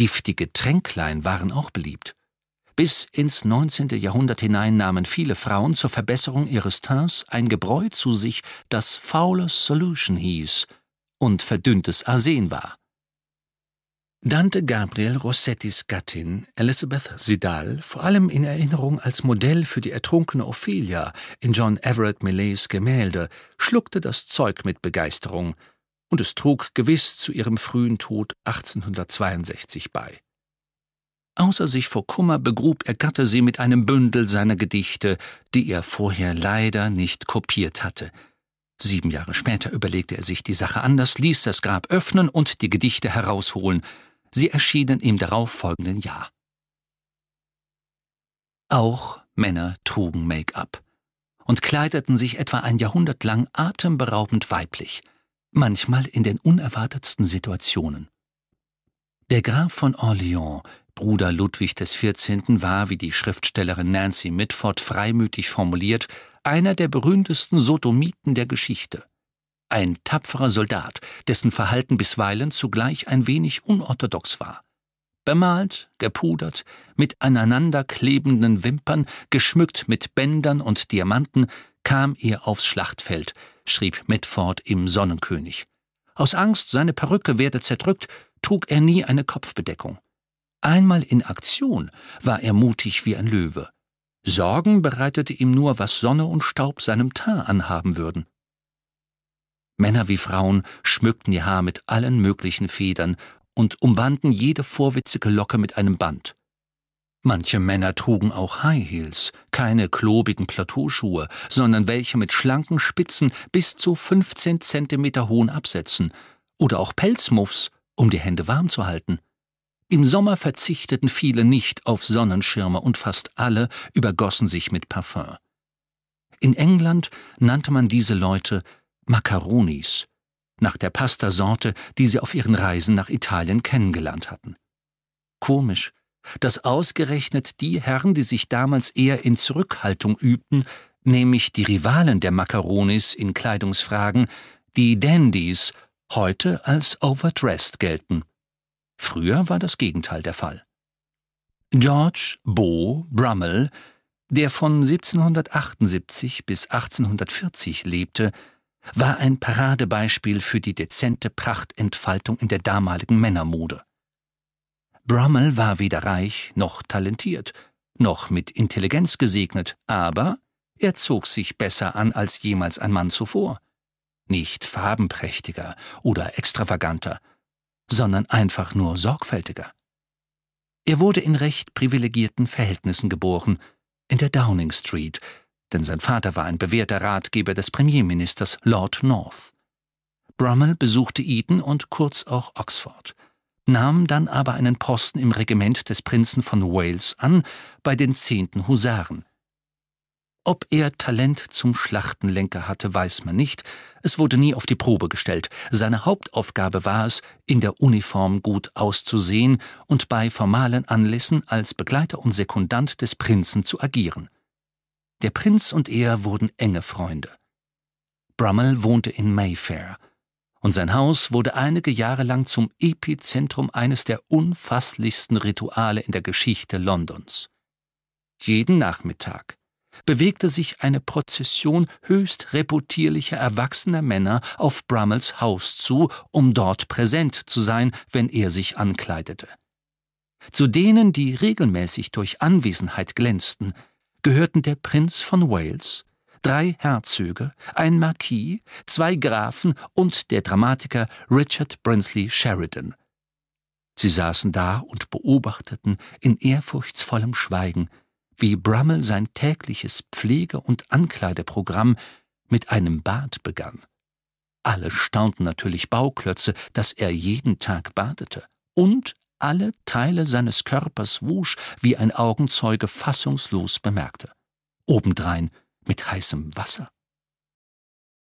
Giftige Tränklein waren auch beliebt. Bis ins 19. Jahrhundert hinein nahmen viele Frauen zur Verbesserung ihres Teints ein Gebräu zu sich, das Fowler's Solution hieß und verdünntes Arsen war. Dante Gabriel Rossettis Gattin Elizabeth Sidal, vor allem in Erinnerung als Modell für die ertrunkene Ophelia in John Everett Millais Gemälde, schluckte das Zeug mit Begeisterung, und es trug gewiss zu ihrem frühen Tod 1862 bei. Außer sich vor Kummer begrub er Gatte sie mit einem Bündel seiner Gedichte, die er vorher leider nicht kopiert hatte. Sieben Jahre später überlegte er sich die Sache anders, ließ das Grab öffnen und die Gedichte herausholen. Sie erschienen im darauffolgenden Jahr. Auch Männer trugen Make-up und kleideten sich etwa ein Jahrhundert lang atemberaubend weiblich – manchmal in den unerwartetsten Situationen. Der Graf von Orleans, Bruder Ludwig XIV., war, wie die Schriftstellerin Nancy Mitford freimütig formuliert, einer der berühmtesten Sodomiten der Geschichte. Ein tapferer Soldat, dessen Verhalten bisweilen zugleich ein wenig unorthodox war. Bemalt, gepudert, mit aneinanderklebenden Wimpern, geschmückt mit Bändern und Diamanten, kam er aufs Schlachtfeld, schrieb Mitford im Sonnenkönig. Aus Angst, seine Perücke werde zerdrückt, trug er nie eine Kopfbedeckung. Einmal in Aktion war er mutig wie ein Löwe. Sorgen bereitete ihm nur, was Sonne und Staub seinem Teint anhaben würden. Männer wie Frauen schmückten ihr Haar mit allen möglichen Federn und umwanden jede vorwitzige Locke mit einem Band. Manche Männer trugen auch High Heels, keine klobigen Plateauschuhe, sondern welche mit schlanken Spitzen bis zu 15 cm hohen Absätzen oder auch Pelzmuffs, um die Hände warm zu halten. Im Sommer verzichteten viele nicht auf Sonnenschirme und fast alle übergossen sich mit Parfum. In England nannte man diese Leute Macaronis, nach der Pastasorte, die sie auf ihren Reisen nach Italien kennengelernt hatten. Komisch, dass ausgerechnet die Herren, die sich damals eher in Zurückhaltung übten, nämlich die Rivalen der Makaronis in Kleidungsfragen, die Dandys, heute als overdressed gelten. Früher war das Gegenteil der Fall. George Bo Brummel, der von 1778 bis 1840 lebte, war ein Paradebeispiel für die dezente Prachtentfaltung in der damaligen Männermode. Brummel war weder reich noch talentiert, noch mit Intelligenz gesegnet, aber er zog sich besser an als jemals ein Mann zuvor. Nicht farbenprächtiger oder extravaganter, sondern einfach nur sorgfältiger. Er wurde in recht privilegierten Verhältnissen geboren, in der Downing Street, denn sein Vater war ein bewährter Ratgeber des Premierministers Lord North. Brummel besuchte Eton und kurz auch Oxford – nahm dann aber einen Posten im Regiment des Prinzen von Wales an, bei den zehnten Husaren. Ob er Talent zum Schlachtenlenker hatte, weiß man nicht, es wurde nie auf die Probe gestellt. Seine Hauptaufgabe war es, in der Uniform gut auszusehen und bei formalen Anlässen als Begleiter und Sekundant des Prinzen zu agieren. Der Prinz und er wurden enge Freunde. Brummel wohnte in Mayfair, und sein Haus wurde einige Jahre lang zum Epizentrum eines der unfasslichsten Rituale in der Geschichte Londons. Jeden Nachmittag bewegte sich eine Prozession höchst reputierlicher erwachsener Männer auf Brummels Haus zu, um dort präsent zu sein, wenn er sich ankleidete. Zu denen, die regelmäßig durch Anwesenheit glänzten, gehörten der Prinz von Wales, drei Herzöge, ein Marquis, zwei Grafen und der Dramatiker Richard Brinsley Sheridan. Sie saßen da und beobachteten in ehrfurchtsvollem Schweigen, wie Brummel sein tägliches Pflege- und Ankleideprogramm mit einem Bad begann. Alle staunten natürlich Bauklötze, dass er jeden Tag badete und alle Teile seines Körpers wusch, wie ein Augenzeuge fassungslos bemerkte. Obendrein mit heißem Wasser.